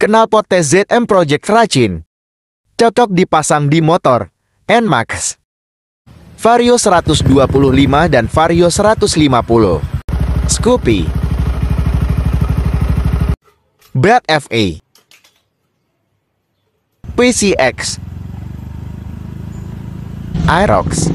Kenal Knalpot TZM Project Racin. Cocok dipasang di motor NMAX. Vario 125 dan Vario 150. Scoopy. Brad FA. PCX. Aerox.